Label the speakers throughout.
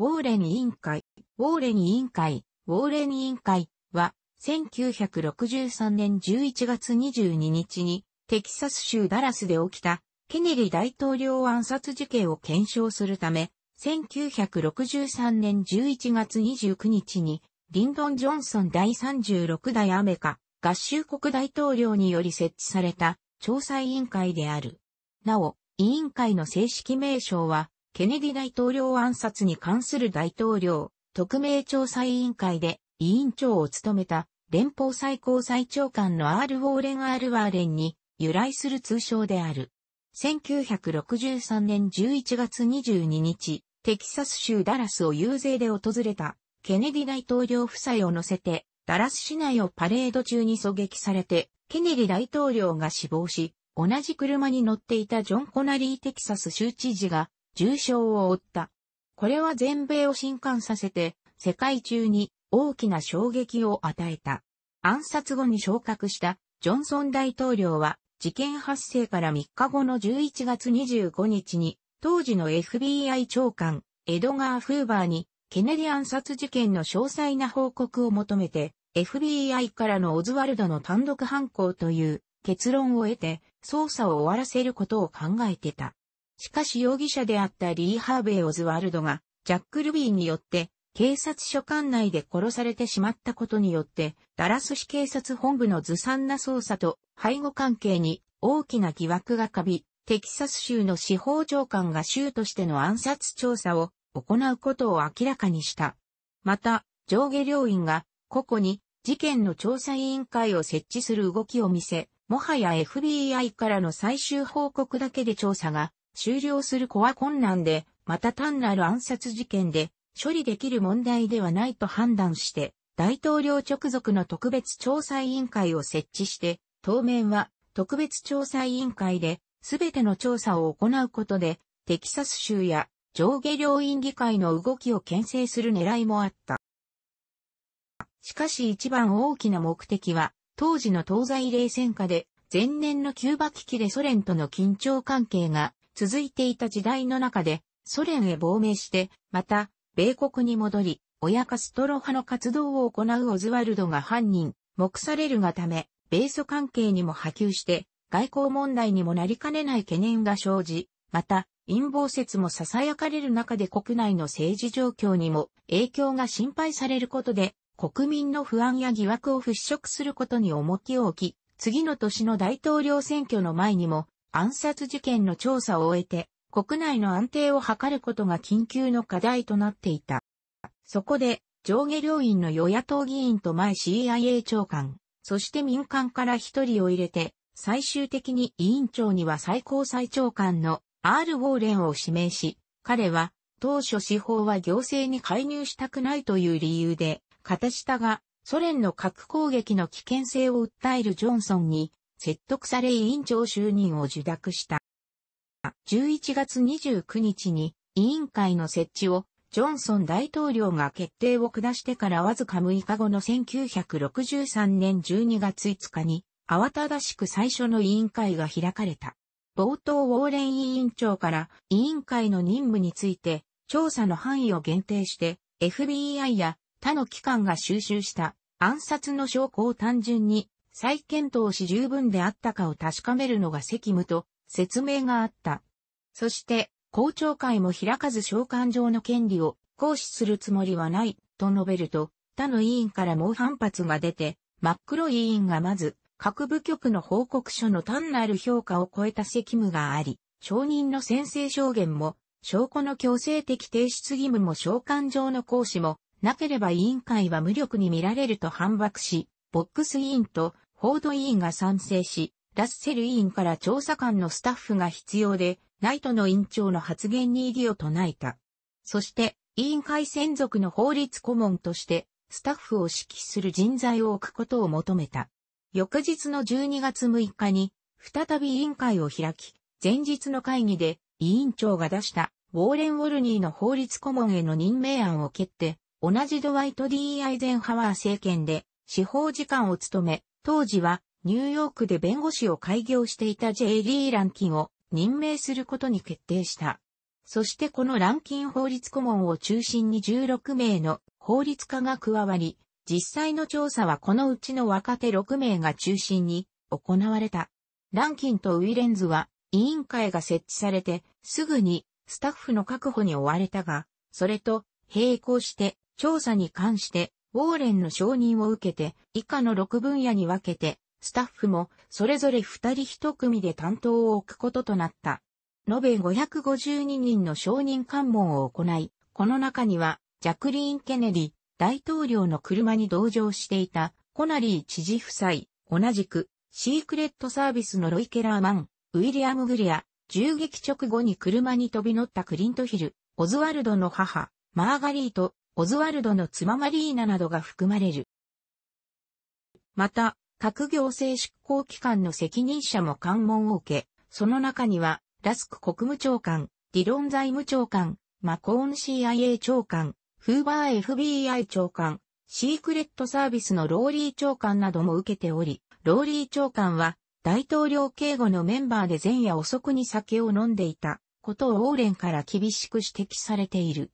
Speaker 1: ウォーレン委員会、ウォーレン委員会、ウォーレン委員会は、1963年11月22日に、テキサス州ダラスで起きた、ケネリ大統領暗殺事件を検証するため、1963年11月29日に、リンドン・ジョンソン第36代アメカ合衆国大統領により設置された調査委員会である。なお、委員会の正式名称は、ケネディ大統領暗殺に関する大統領、特命調査委員会で委員長を務めた連邦最高裁長官の R. ウォーレン・アルワーレンに由来する通称である。1963年11月22日、テキサス州ダラスを遊説で訪れたケネディ大統領夫妻を乗せてダラス市内をパレード中に狙撃されてケネディ大統領が死亡し、同じ車に乗っていたジョン・コナリー・テキサス州知事が重傷を負った。これは全米を震撼させて、世界中に大きな衝撃を与えた。暗殺後に昇格したジョンソン大統領は、事件発生から3日後の11月25日に、当時の FBI 長官、エドガー・フーバーに、ケネディ暗殺事件の詳細な報告を求めて、FBI からのオズワルドの単独犯行という結論を得て、捜査を終わらせることを考えてた。しかし容疑者であったリー・ハーベイ・オズワルドが、ジャック・ルビーによって、警察署管内で殺されてしまったことによって、ダラス市警察本部のずさんな捜査と背後関係に大きな疑惑がかび、テキサス州の司法長官が州としての暗殺調査を行うことを明らかにした。また、上下両院が個々に事件の調査委員会を設置する動きを見せ、もはや FBI からの最終報告だけで調査が終了する子は困難で、また単なる暗殺事件で処理できる問題ではないと判断して、大統領直属の特別調査委員会を設置して、当面は特別調査委員会で全ての調査を行うことで、テキサス州や上下両院議会の動きを牽制する狙いもあった。しかし一番大きな目的は、当時の東西冷戦下で前年のキューバ危機でソ連との緊張関係が続いていた時代の中で、ソ連へ亡命して、また、米国に戻り、親カストロ派の活動を行うオズワルドが犯人、目されるがため、米ソ関係にも波及して、外交問題にもなりかねない懸念が生じ、また、陰謀説も囁かれる中で国内の政治状況にも影響が心配されることで、国民の不安や疑惑を払拭することに重きを置き、次の年の大統領選挙の前にも暗殺事件の調査を終えて、国内の安定を図ることが緊急の課題となっていた。そこで、上下両院の与野党議員と前 CIA 長官、そして民間から一人を入れて、最終的に委員長には最高裁長官の R. ウォーレンを指名し、彼は当初司法は行政に介入したくないという理由で、片下がソ連の核攻撃の危険性を訴えるジョンソンに説得され委員長就任を受諾した。11月29日に委員会の設置をジョンソン大統領が決定を下してからわずか6日後の1963年12月5日に慌ただしく最初の委員会が開かれた。冒頭ウォーレン委員長から委員会の任務について調査の範囲を限定して FBI や他の機関が収集した暗殺の証拠を単純に再検討し十分であったかを確かめるのが責務と説明があった。そして、公聴会も開かず召喚状の権利を行使するつもりはない、と述べると、他の委員から猛反発が出て、真っ黒委員がまず、各部局の報告書の単なる評価を超えた責務があり、証人の宣誓証言も、証拠の強制的提出義務も召喚状の行使も、なければ委員会は無力に見られると反駁し、ボックス委員とフォード委員が賛成し、ラッセル委員から調査官のスタッフが必要で、ナイトの委員長の発言に異議を唱えた。そして、委員会専属の法律顧問として、スタッフを指揮する人材を置くことを求めた。翌日の12月6日に、再び委員会を開き、前日の会議で、委員長が出した、ウォーレン・ウォルニーの法律顧問への任命案を蹴って、同じドワイト・ディー・アイゼンハワー政権で、司法次官を務め、当時はニューヨークで弁護士を開業していた J. リー・ランキンを任命することに決定した。そしてこのランキン法律顧問を中心に16名の法律家が加わり、実際の調査はこのうちの若手6名が中心に行われた。ランキンとウィレンズは委員会が設置されてすぐにスタッフの確保に追われたが、それと並行して調査に関してウォーレンの承認を受けて、以下の6分野に分けて、スタッフもそれぞれ2人1組で担当を置くこととなった。延べ552人の承認関門を行い、この中には、ジャクリーン・ケネディ、大統領の車に同乗していた、コナリー知事夫妻、同じく、シークレットサービスのロイ・ケラーマン、ウィリアム・グリア、銃撃直後に車に飛び乗ったクリント・ヒル、オズワルドの母、マーガリート、オズワルドの妻マリーナなどが含まれる。また、各行政執行機関の責任者も関門を受け、その中には、ラスク国務長官、ディロン財務長官、マコーン CIA 長官、フーバー FBI 長官、シークレットサービスのローリー長官なども受けており、ローリー長官は大統領警護のメンバーで前夜遅くに酒を飲んでいたことをオーレンから厳しく指摘されている。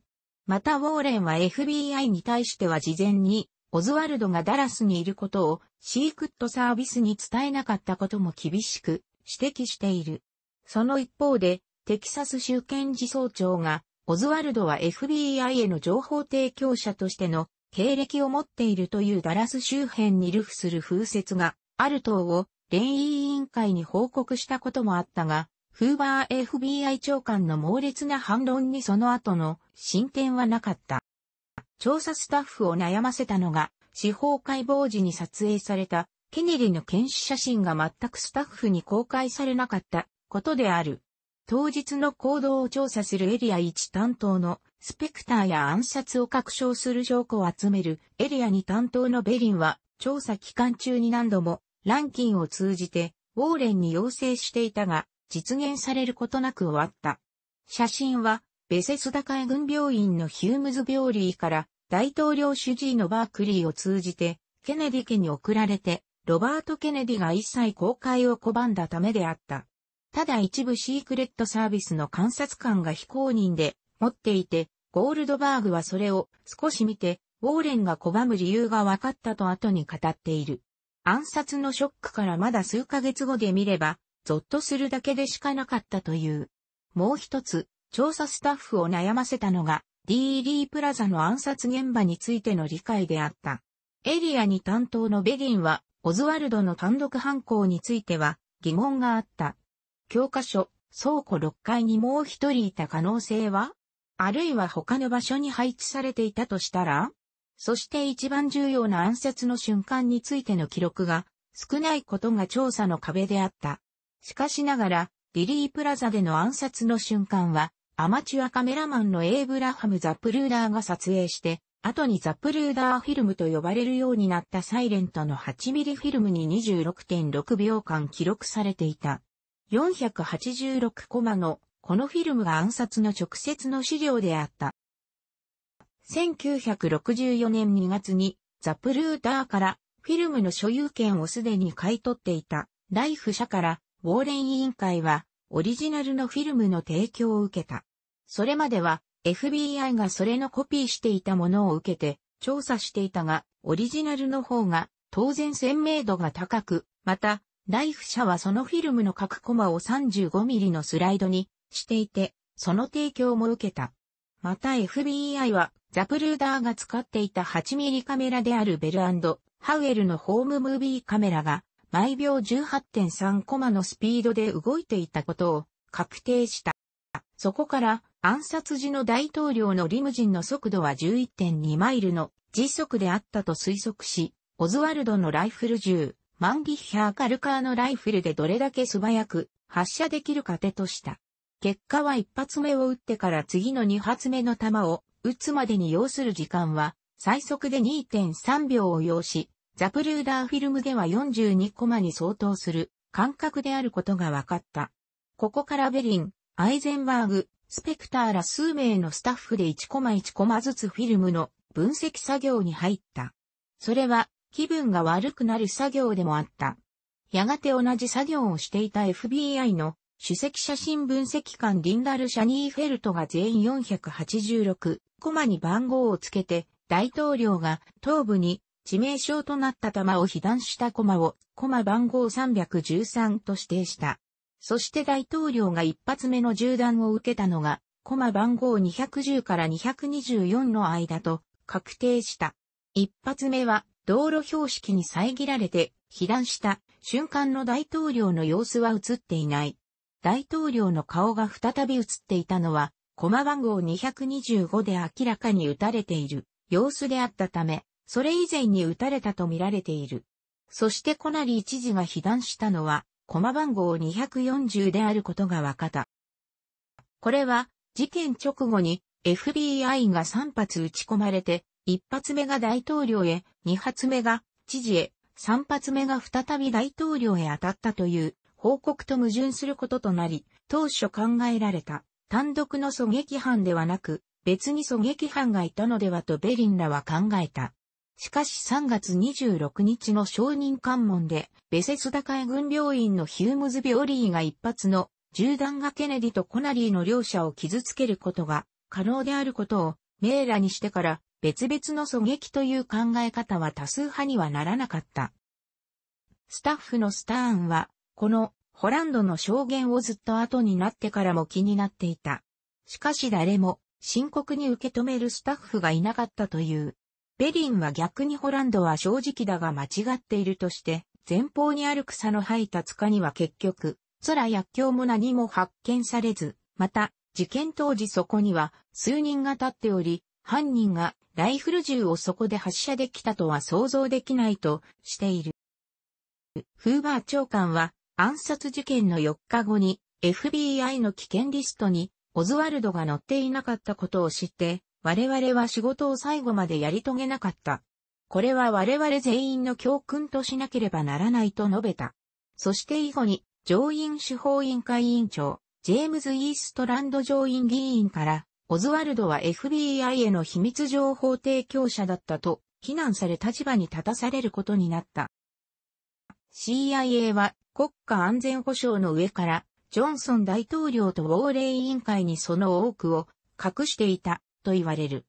Speaker 1: またウォーレンは FBI に対しては事前に、オズワルドがダラスにいることをシークットサービスに伝えなかったことも厳しく指摘している。その一方で、テキサス州検事総長が、オズワルドは FBI への情報提供者としての経歴を持っているというダラス周辺に流布する風説がある等を連委員会に報告したこともあったが、フーバー FBI 長官の猛烈な反論にその後の進展はなかった。調査スタッフを悩ませたのが、司法解剖時に撮影されたケネリの検視写真が全くスタッフに公開されなかったことである。当日の行動を調査するエリア1担当のスペクターや暗殺を確証する証拠を集めるエリア2担当のベリンは調査期間中に何度もランキンを通じてウォーレンに要請していたが実現されることなく終わった。写真は、ベセスダ海軍病院のヒュームズ病理から大統領主治医のバークリーを通じて、ケネディ家に送られて、ロバート・ケネディが一切公開を拒んだためであった。ただ一部シークレットサービスの観察官が非公認で持っていて、ゴールドバーグはそれを少し見て、ウォーレンが拒む理由が分かったと後に語っている。暗殺のショックからまだ数ヶ月後で見れば、ゾッとするだけでしかなかったという。もう一つ、調査スタッフを悩ませたのが、DD プラザの暗殺現場についての理解であった。エリアに担当のベリンは、オズワルドの単独犯行については疑問があった。教科書、倉庫6階にもう一人いた可能性はあるいは他の場所に配置されていたとしたらそして一番重要な暗殺の瞬間についての記録が少ないことが調査の壁であった。しかしながら、リリープラザでの暗殺の瞬間は、アマチュアカメラマンのエイブラハム・ザ・プルーダーが撮影して、後にザ・プルーダーフィルムと呼ばれるようになったサイレントの8ミリフィルムに26.6秒間記録されていた。486コマのこのフィルムが暗殺の直接の資料であった。1964年2月にザ・プルーダーからフィルムの所有権をすでに買い取っていたライフ社からウォーレン委員会は、オリジナルのフィルムの提供を受けた。それまでは、FBI がそれのコピーしていたものを受けて、調査していたが、オリジナルの方が、当然鮮明度が高く、また、ライフ社はそのフィルムの各コマを 35mm のスライドにしていて、その提供も受けた。また FBI は、ザプルーダーが使っていた 8mm カメラであるベルハウエルのホームムービーカメラが、毎秒18.3コマのスピードで動いていたことを確定した。そこから暗殺時の大統領のリムジンの速度は11.2マイルの時速であったと推測し、オズワルドのライフル銃、マンギッヒャーカルカーのライフルでどれだけ素早く発射できるか手とした。結果は一発目を撃ってから次の二発目の弾を撃つまでに要する時間は最速で2.3秒を要し、ザプルーダーフィルムでは42コマに相当する感覚であることが分かった。ここからベリン、アイゼンバーグ、スペクターら数名のスタッフで1コマ1コマずつフィルムの分析作業に入った。それは気分が悪くなる作業でもあった。やがて同じ作業をしていた FBI の首席写真分析官リンダル・シャニーフェルトが全員486コマに番号をつけて大統領が頭部に致命傷となった弾を被弾した駒を、駒番号313と指定した。そして大統領が一発目の銃弾を受けたのが、駒番号210から224の間と確定した。一発目は道路標識に遮られて、被弾した瞬間の大統領の様子は映っていない。大統領の顔が再び映っていたのは、駒番号225で明らかに撃たれている様子であったため、それ以前に撃たれたとみられている。そしてコナリ一時が被弾したのは、コマ番号240であることが分かった。これは、事件直後に FBI が3発撃ち込まれて、1発目が大統領へ、2発目が知事へ、3発目が再び大統領へ当たったという報告と矛盾することとなり、当初考えられた単独の狙撃犯ではなく、別に狙撃犯がいたのではとベリンらは考えた。しかし3月26日の承認関門で、ベセスダ海軍病院のヒュームズ・ビオリーが一発の銃弾がケネディとコナリーの両者を傷つけることが可能であることをーラにしてから別々の狙撃という考え方は多数派にはならなかった。スタッフのスターンは、このホランドの証言をずっと後になってからも気になっていた。しかし誰も深刻に受け止めるスタッフがいなかったという。ベリンは逆にホランドは正直だが間違っているとして、前方にある草の生えた塚には結局、空薬莢も何も発見されず、また、事件当時そこには数人が立っており、犯人がライフル銃をそこで発射できたとは想像できないとしている。フーバー長官は暗殺事件の4日後に FBI の危険リストにオズワルドが載っていなかったことを知って我々は仕事を最後までやり遂げなかった。これは我々全員の教訓としなければならないと述べた。そして以後に、上院司法委員会委員長、ジェームズ・イーストランド上院議員から、オズワルドは FBI への秘密情報提供者だったと、非難され立場に立たされることになった。CIA は国家安全保障の上から、ジョンソン大統領と亡霊委員会にその多くを隠していた。と言われる。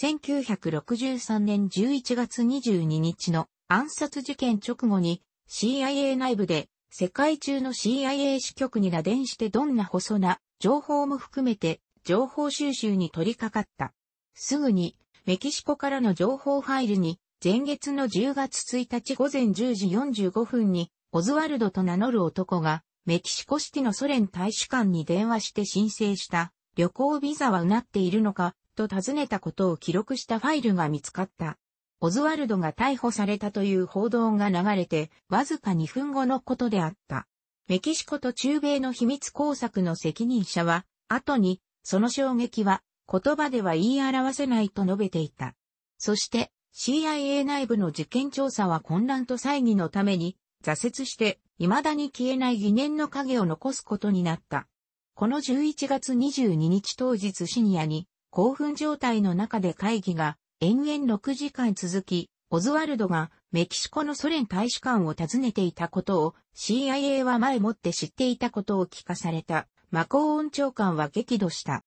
Speaker 1: 1963年11月22日の暗殺事件直後に CIA 内部で世界中の CIA 支局に打電してどんな細な情報も含めて情報収集に取り掛かった。すぐにメキシコからの情報ファイルに前月の10月1日午前10時45分にオズワルドと名乗る男がメキシコシティのソ連大使館に電話して申請した旅行ビザはうなっているのかと尋ねたことを記録したファイルが見つかった。オズワルドが逮捕されたという報道が流れて、わずか2分後のことであった。メキシコと中米の秘密工作の責任者は、後に、その衝撃は、言葉では言い表せないと述べていた。そして、CIA 内部の事件調査は混乱と猜疑のために、挫折して、未だに消えない疑念の影を残すことになった。この11月22日当日深夜に、興奮状態の中で会議が延々6時間続き、オズワルドがメキシコのソ連大使館を訪ねていたことを CIA は前もって知っていたことを聞かされたマコーン長官は激怒した。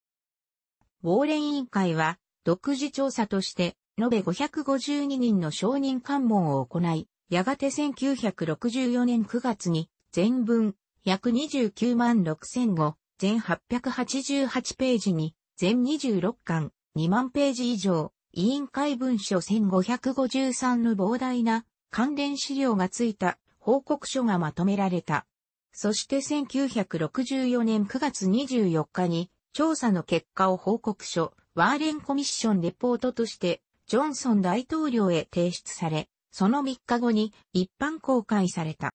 Speaker 1: ウォーレン委員会は独自調査として延べ552人の承認喚問を行い、やがて1964年9月に全文約29万6000語全888ページに全26巻、2万ページ以上、委員会文書1553の膨大な関連資料がついた報告書がまとめられた。そして1964年9月24日に調査の結果を報告書、ワーレンコミッションレポートとして、ジョンソン大統領へ提出され、その3日後に一般公開された。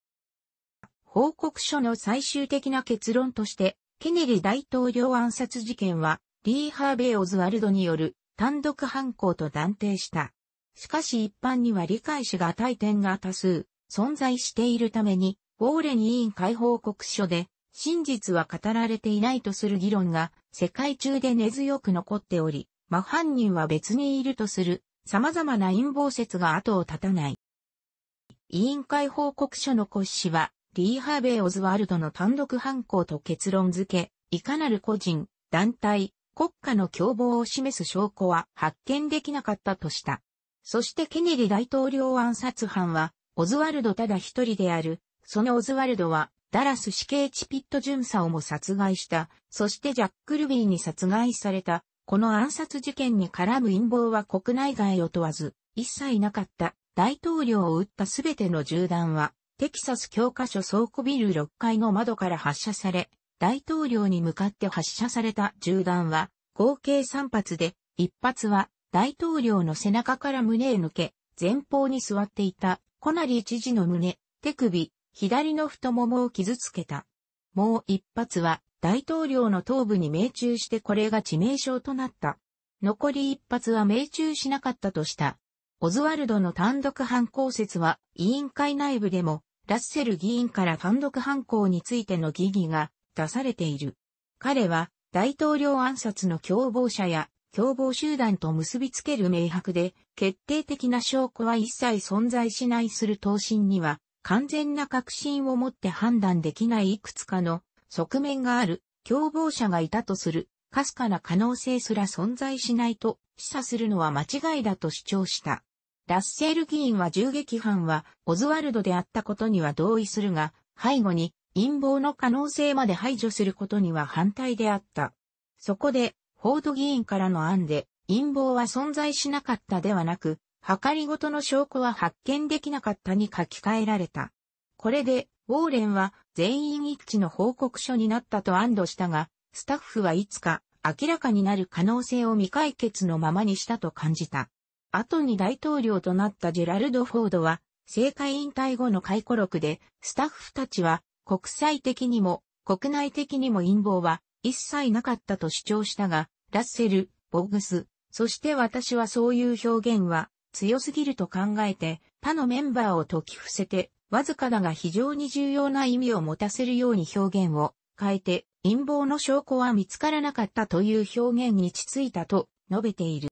Speaker 1: 報告書の最終的な結論として、ケネディ大統領暗殺事件はリー・ハーベイ・オズワルドによる単独犯行と断定した。しかし一般には理解しがたい点が多数存在しているために、ウォーレン委員会報告書で真実は語られていないとする議論が世界中で根強く残っており、真犯人は別にいるとする様々な陰謀説が後を絶たない。委員会報告書の骨子は、リー・ハーベイ・オズワルドの単独犯行と結論付け、いかなる個人、団体、国家の凶暴を示す証拠は発見できなかったとした。そしてケネディ大統領暗殺犯は、オズワルドただ一人である。そのオズワルドは、ダラス死刑チピット巡査をも殺害した。そしてジャック・ルビーに殺害された。この暗殺事件に絡む陰謀は国内外を問わず、一切なかった。大統領を撃ったすべての銃弾は、テキサス教科書倉庫ビル6階の窓から発射され、大統領に向かって発射された銃弾は合計3発で、1発は大統領の背中から胸へ抜け、前方に座っていたコナリ知事の胸、手首、左の太ももを傷つけた。もう1発は大統領の頭部に命中してこれが致命傷となった。残り1発は命中しなかったとした。オズワルドの単独犯行説は委員会内部でもラッセル議員から単独犯行についての疑義が出されている。彼は大統領暗殺の共謀者や共謀集団と結びつける明白で、決定的な証拠は一切存在しないする答申には、完全な確信を持って判断できないいくつかの側面がある、共謀者がいたとする、かすかな可能性すら存在しないと示唆するのは間違いだと主張した。ラッセール議員は銃撃犯はオズワルドであったことには同意するが、背後に陰謀の可能性まで排除することには反対であった。そこで、フォード議員からの案で、陰謀は存在しなかったではなく、計りごとの証拠は発見できなかったに書き換えられた。これで、ウォーレンは全員一致の報告書になったと安堵したが、スタッフはいつか明らかになる可能性を未解決のままにしたと感じた。後に大統領となったジェラルド・フォードは、政界引退後の回顧録で、スタッフたちは国際的にも国内的にも陰謀は一切なかったと主張したが、ラッセル、ボグス、そして私はそういう表現は強すぎると考えて、他のメンバーを解き伏せて、わずかだが非常に重要な意味を持たせるように表現を変えて、陰謀の証拠は見つからなかったという表現にちついたと述べている。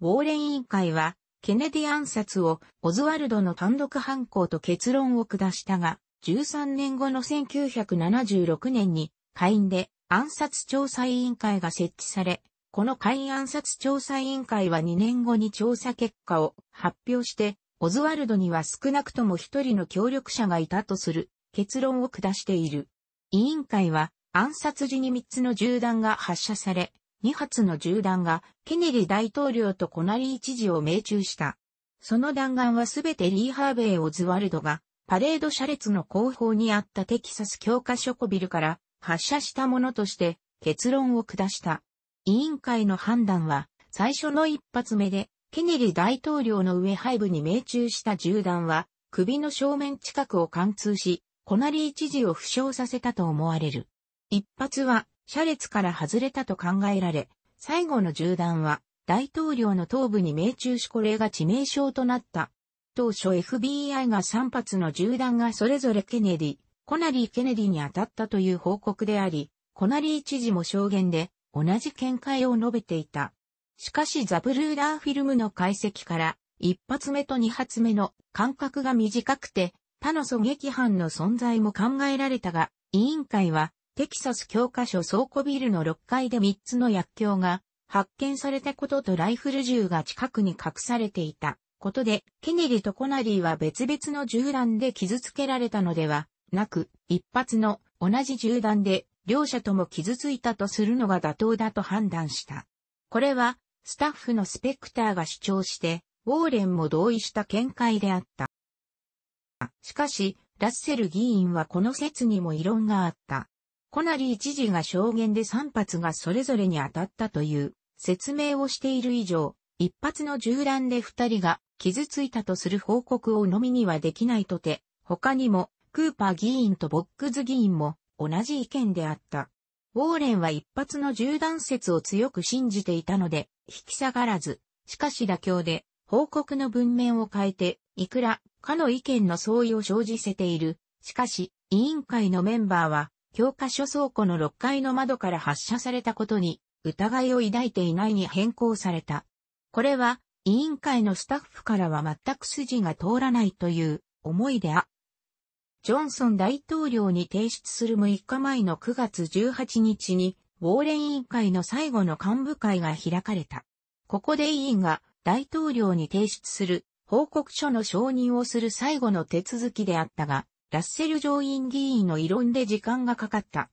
Speaker 1: ウォーレン委員会は、ケネディ暗殺をオズワルドの単独犯行と結論を下したが、13年後の1976年に、会員で暗殺調査委員会が設置され、この会員暗殺調査委員会は2年後に調査結果を発表して、オズワルドには少なくとも一人の協力者がいたとする結論を下している。委員会は暗殺時に3つの銃弾が発射され、2発の銃弾がケネディ大統領とコナリー知事を命中した。その弾丸はすべてリー・ハーベイ・オズワルドがパレード車列の後方にあったテキサス教科書庫ビルから発射したものとして結論を下した。委員会の判断は最初の一発目でケネリ大統領の上背部に命中した銃弾は首の正面近くを貫通し、コナリー知事を負傷させたと思われる。一発は車列から外れたと考えられ、最後の銃弾は大統領の頭部に命中しこれが致命傷となった当初 FBI が3発の銃弾がそれぞれケネディ、コナリー・ケネディに当たったという報告であり、コナリー知事も証言で同じ見解を述べていた。しかしザ・ブルーラーフィルムの解析から、1発目と2発目の間隔が短くて、他の狙撃犯の存在も考えられたが、委員会は、テキサス教科書倉庫ビルの6階で3つの薬莢が発見されたこととライフル銃が近くに隠されていたことで、ケネリとコナリーは別々の銃弾で傷つけられたのではなく、一発の同じ銃弾で両者とも傷ついたとするのが妥当だと判断した。これは、スタッフのスペクターが主張して、ウォーレンも同意した見解であった。しかし、ラッセル議員はこの説にも異論があった。コナリー知事が証言で3発がそれぞれに当たったという説明をしている以上、一発の銃弾で二人が傷ついたとする報告をのみにはできないとて、他にもクーパー議員とボックズ議員も同じ意見であった。ウォーレンは一発の銃弾説を強く信じていたので、引き下がらず、しかし妥協で、報告の文面を変えて、いくら、かの意見の相違を生じせている。しかし、委員会のメンバーは、教科書倉庫の6階の窓から発射されたことに、疑いを抱いていないに変更された。これは委員会のスタッフからは全く筋が通らないという思いであ。ジョンソン大統領に提出する6日前の9月18日に、ウォーレン委員会の最後の幹部会が開かれた。ここで委員が大統領に提出する報告書の承認をする最後の手続きであったが、ラッセル上院議員の異論で時間がかかった。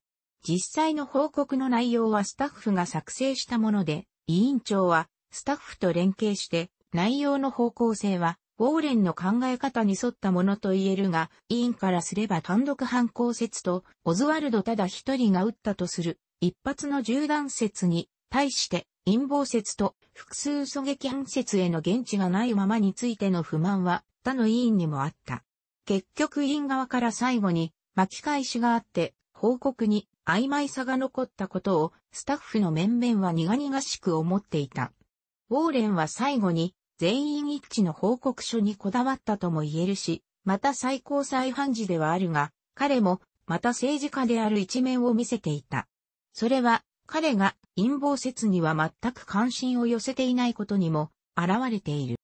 Speaker 1: 実際の報告の内容はスタッフが作成したもので、委員長はスタッフと連携して内容の方向性はウォーレンの考え方に沿ったものと言えるが、委員からすれば単独犯行説と、オズワルドただ一人が撃ったとする、一発の銃弾説に、対して陰謀説と複数狙撃犯説への現地がないままについての不満は他の委員にもあった。結局委員側から最後に巻き返しがあって、報告に曖昧さが残ったことをスタッフの面々は苦々しく思っていた。ウォーレンは最後に全員一致の報告書にこだわったとも言えるし、また最高裁判事ではあるが、彼もまた政治家である一面を見せていた。それは彼が陰謀説には全く関心を寄せていないことにも現れている。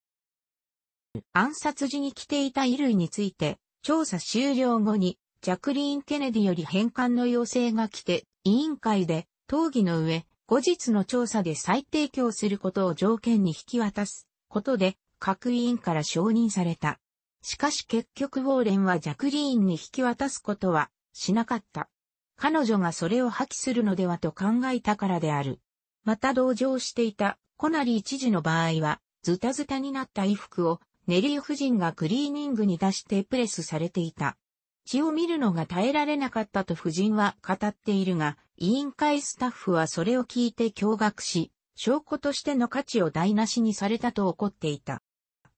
Speaker 1: 暗殺時に着ていた衣類について調査終了後にジャクリーン・ケネディより返還の要請が来て委員会で討議の上後日の調査で再提供することを条件に引き渡すことで各委員から承認された。しかし結局ウォーレンはジャクリーンに引き渡すことはしなかった。彼女がそれを破棄するのではと考えたからである。また同情していたコナリー知事の場合は、ズタズタになった衣服をネリー夫人がクリーニングに出してプレスされていた。血を見るのが耐えられなかったと夫人は語っているが、委員会スタッフはそれを聞いて驚愕し、証拠としての価値を台無しにされたと怒っていた。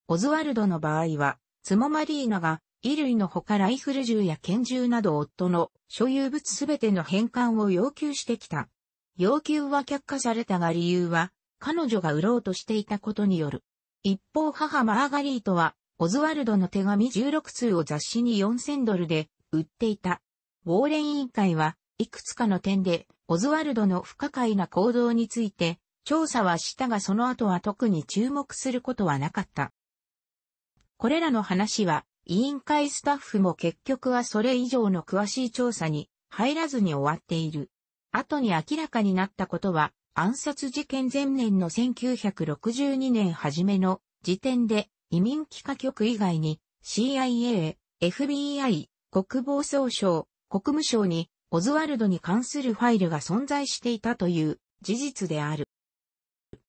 Speaker 1: オズワルドの場合は、ツモマリーナが衣類のほかライフル銃や拳銃など夫の所有物すべての返還を要求してきた。要求は却下されたが理由は、彼女が売ろうとしていたことによる。一方母マーガリートは、オズワルドの手紙16通を雑誌に4000ドルで売っていた。ウォーレン委員会は、いくつかの点で、オズワルドの不可解な行動について、調査はしたがその後は特に注目することはなかった。これらの話は、委員会スタッフも結局はそれ以上の詳しい調査に入らずに終わっている。後に明らかになったことは、暗殺事件前年の1962年初めの時点で移民帰化局以外に CIA、FBI、国防総省、国務省にオズワルドに関するファイルが存在していたという事実である。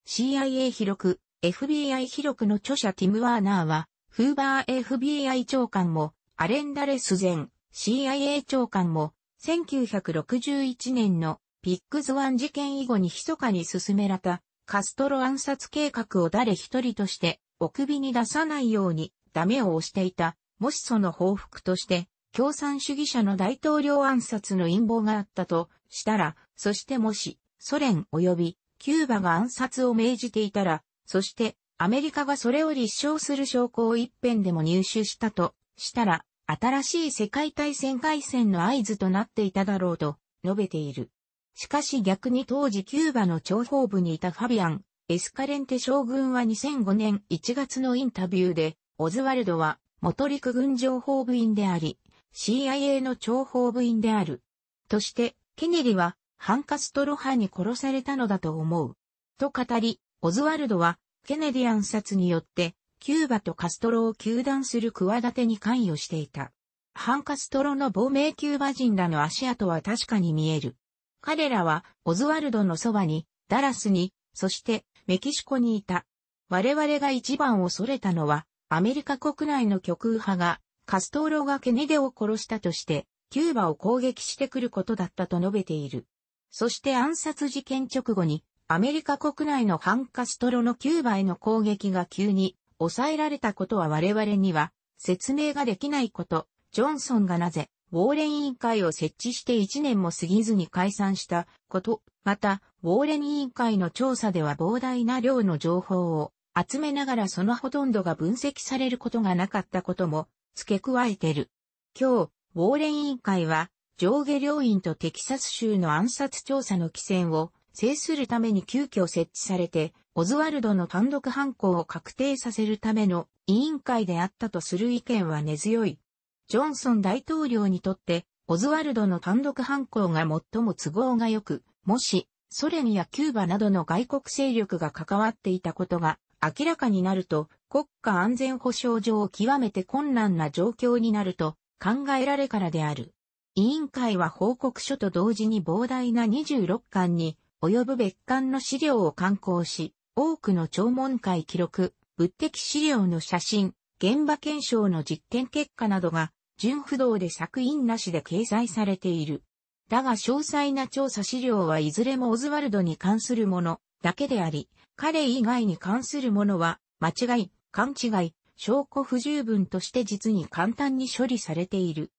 Speaker 1: CIA 広く、FBI 広くの著者ティム・ワーナーは、フーバー FBI 長官も、アレンダレス前 CIA 長官も、1961年のピックズワン事件以後に密かに進められたカストロ暗殺計画を誰一人としてお首に出さないようにダメを押していた。もしその報復として共産主義者の大統領暗殺の陰謀があったとしたら、そしてもし、ソ連及びキューバが暗殺を命じていたら、そしてアメリカがそれを立証する証拠を一辺でも入手したとしたら、新しい世界大戦開戦の合図となっていただろうと述べている。しかし逆に当時キューバの諜報部にいたファビアン、エスカレンテ将軍は2005年1月のインタビューで、オズワルドは元陸軍情報部員であり、CIA の諜報部員である。として、ケネディは、ハンカストロ派に殺されたのだと思う。と語り、オズワルドは、ケネディ暗殺によって、キューバとカストロを糾弾する企てに関与していた。ハンカストロの亡命キューバ人らの足跡は確かに見える。彼らは、オズワルドのそばに、ダラスに、そして、メキシコにいた。我々が一番恐れたのは、アメリカ国内の極右派が、カストーロがケネデを殺したとして、キューバを攻撃してくることだったと述べている。そして暗殺事件直後に、アメリカ国内の反カストロのキューバへの攻撃が急に抑えられたことは我々には説明ができないこと、ジョンソンがなぜウォーレン委員会を設置して1年も過ぎずに解散したこと、また、ウォーレン委員会の調査では膨大な量の情報を集めながらそのほとんどが分析されることがなかったことも付け加えてる。今日、ウォーレン委員会は、上下両院とテキサス州の暗殺調査の規制を制するために急遽設置されて、オズワルドの単独犯行を確定させるための委員会であったとする意見は根強い。ジョンソン大統領にとって、オズワルドの単独犯行が最も都合が良く、もし、ソ連やキューバなどの外国勢力が関わっていたことが明らかになると、国家安全保障上極めて困難な状況になると考えられからである。委員会は報告書と同時に膨大な26巻に及ぶ別館の資料を刊行し、多くの聴聞会記録、物的資料の写真、現場検証の実験結果などが、純不動で作品なしで掲載されている。だが詳細な調査資料はいずれもオズワルドに関するものだけであり、彼以外に関するものは、間違い、勘違い、証拠不十分として実に簡単に処理されている。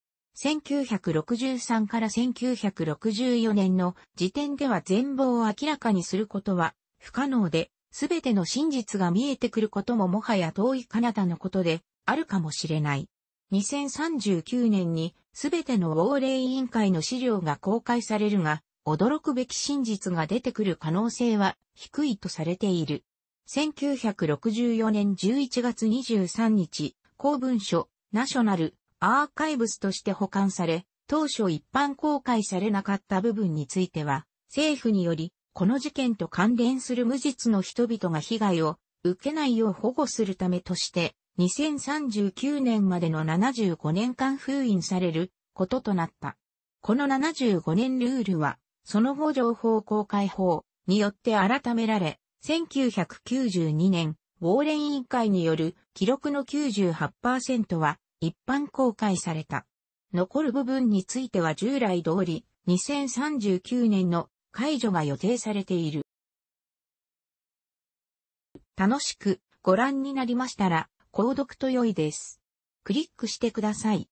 Speaker 1: 1963から1964年の時点では全貌を明らかにすることは不可能で、すべての真実が見えてくることももはや遠い彼方のことであるかもしれない。2039年にすべての亡霊委員会の資料が公開されるが、驚くべき真実が出てくる可能性は低いとされている。1964年11月23日、公文書、ナショナル、アーカイブスとして保管され、当初一般公開されなかった部分については、政府により、この事件と関連する無実の人々が被害を受けないよう保護するためとして、2039年までの75年間封印されることとなった。この75年ルールはその後情報公開法によって改められ、1992年、ウォーレン委員会による記録の98%は一般公開された。残る部分については従来通り2039年の解除が予定されている。楽しくご覧になりましたら、購読と良いです。クリックしてください。